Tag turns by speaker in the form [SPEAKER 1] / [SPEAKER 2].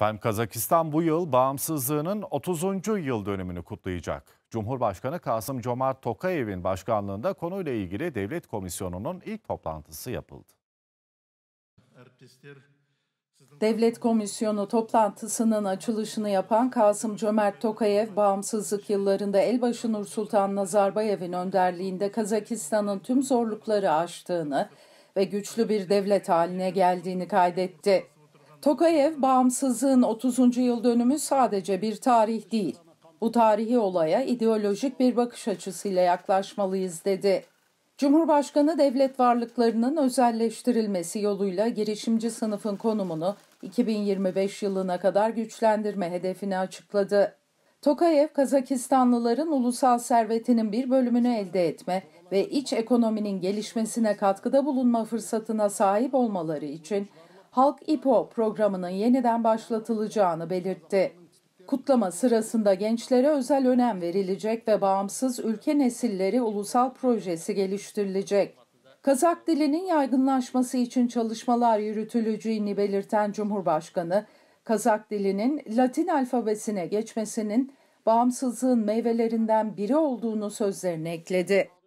[SPEAKER 1] Efendim Kazakistan bu yıl bağımsızlığının 30. yıl dönümünü kutlayacak. Cumhurbaşkanı Kasım Cömert Tokayev'in başkanlığında konuyla ilgili devlet komisyonunun ilk toplantısı yapıldı.
[SPEAKER 2] Devlet Komisyonu toplantısının açılışını yapan Kasım Cömert Tokayev, bağımsızlık yıllarında elbaşı Nursultan Nazarbayev'in önderliğinde Kazakistan'ın tüm zorlukları aştığını ve güçlü bir devlet haline geldiğini kaydetti. Tokayev bağımsızlığın 30. yıl dönümü sadece bir tarih değil. Bu tarihi olaya ideolojik bir bakış açısıyla yaklaşmalıyız dedi. Cumhurbaşkanı devlet varlıklarının özelleştirilmesi yoluyla girişimci sınıfın konumunu 2025 yılına kadar güçlendirme hedefini açıkladı. Tokayev, Kazakistanlıların ulusal servetinin bir bölümünü elde etme ve iç ekonominin gelişmesine katkıda bulunma fırsatına sahip olmaları için Halk İPO programının yeniden başlatılacağını belirtti. Kutlama sırasında gençlere özel önem verilecek ve bağımsız ülke nesilleri ulusal projesi geliştirilecek. Kazak dilinin yaygınlaşması için çalışmalar yürütüleceğini belirten Cumhurbaşkanı, Kazak dilinin Latin alfabesine geçmesinin bağımsızlığın meyvelerinden biri olduğunu sözlerine ekledi.